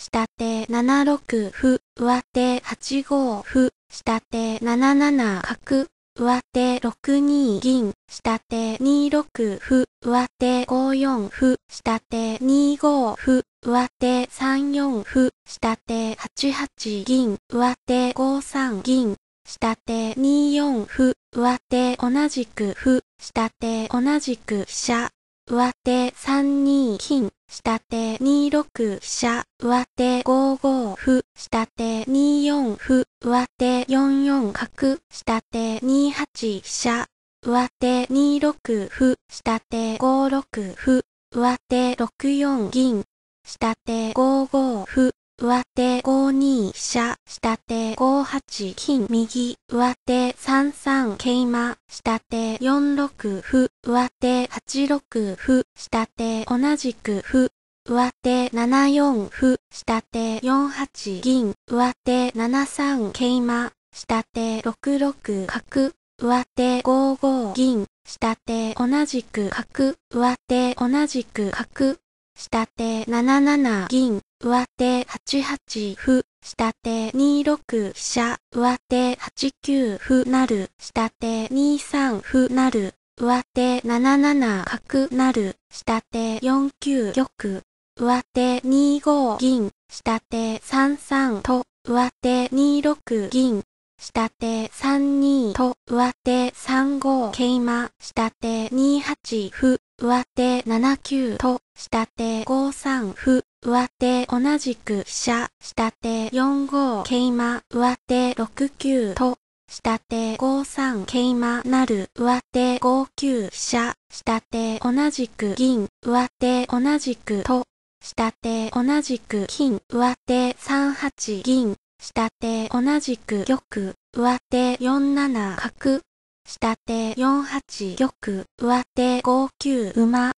下手7六歩、上手8五歩、下手7七角、上手6二銀、下手2六歩、上手5四歩、下手2五歩、上手3四歩、下手8八銀、上手5三銀、下手2四歩、上手同じく歩、下手同じく飛車、上手3二金、下手2 6飛車、上手5 5歩、下手2 4歩、上手4 4角、下手2 8飛車、上手2 6歩、下手5 6歩、上手6 4銀、下手5 5歩、上手5二飛車、下手5八金、右、上手3三桂馬、下手4六歩、上手8六歩、下手同じく歩、上手7四歩、下手4八銀、上手7三桂馬、下手6六角、上手5五銀、下手同じく角、上手同じく角、下手7七銀、上手8八歩、下手2六飛車、上手8九歩なる、下手2三歩なる、上手7七角なる、下手4九玉、上手2五銀、下手3三と、上手2六銀、下手3二と、上手3五桂馬、下手2八歩、上手7九と、下手5三歩、上手同じく飛車、下手4五桂馬、上手6九と、下手5三桂馬なる、上手5九飛車、下手同じく銀、上手同じくと、下手同じく金、上手3八銀、下手同じく玉、上手4七角、下手4八玉、上手5九馬、